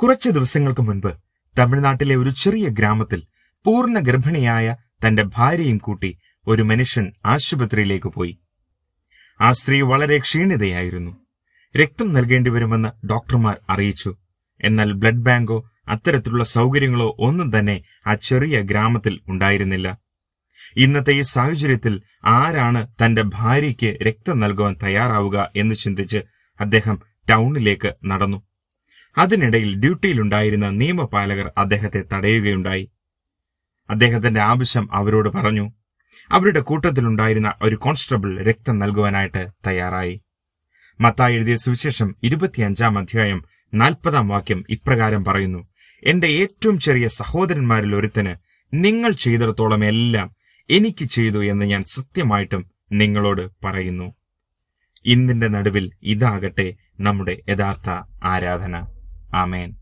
കുറച്ച് ദിവസങ്ങൾക്ക് മുൻപ് തമിഴ്നാട്ടിലെ ഒരു ചെറിയ ഗ്രാമത്തിൽ പൂർണ്ണ ഗർഭിണിയായ തന്റെ ഭാര്യയും കൂട്ടി ഒരു മനുഷ്യൻ ആശുപത്രിയിലേക്ക് പോയി ആ സ്ത്രീ വളരെ ക്ഷീണിതയായിരുന്നു രക്തം നൽകേണ്ടി വരുമെന്ന് ഡോക്ടർമാർ അറിയിച്ചു എന്നാൽ ബ്ലഡ് ബാങ്കോ അത്തരത്തിലുള്ള സൗകര്യങ്ങളോ ഒന്നും തന്നെ ആ ചെറിയ ഗ്രാമത്തിൽ ഉണ്ടായിരുന്നില്ല ഇന്നത്തെ ഈ സാഹചര്യത്തിൽ ആരാണ് തന്റെ ഭാര്യയ്ക്ക് രക്തം നൽകുവാൻ തയ്യാറാവുക എന്ന് ചിന്തിച്ച് അദ്ദേഹം ടൗണിലേക്ക് നടന്നു അതിനിടയിൽ ഡ്യൂട്ടിയിലുണ്ടായിരുന്ന നിയമപാലകർ അദ്ദേഹത്തെ തടയുകയുണ്ടായി അദ്ദേഹത്തിന്റെ ആവശ്യം അവരോട് പറഞ്ഞു അവരുടെ കൂട്ടത്തിലുണ്ടായിരുന്ന ഒരു കോൺസ്റ്റബിൾ രക്തം നൽകുവാനായിട്ട് തയ്യാറായി മത്തായി എഴുതിയ സുവിശേഷം ഇരുപത്തിയഞ്ചാം അധ്യായം നാൽപ്പതാം വാക്യം ഇപ്രകാരം പറയുന്നു എന്റെ ഏറ്റവും ചെറിയ സഹോദരന്മാരിൽ ഒരുത്തന് നിങ്ങൾ ചെയ്തിടത്തോളം എല്ലാം എനിക്ക് ചെയ്തു എന്ന് ഞാൻ സത്യമായിട്ടും നിങ്ങളോട് പറയുന്നു ഇന്നിന്റെ നടുവിൽ ഇതാകട്ടെ നമ്മുടെ യഥാർത്ഥ ആരാധന Amém.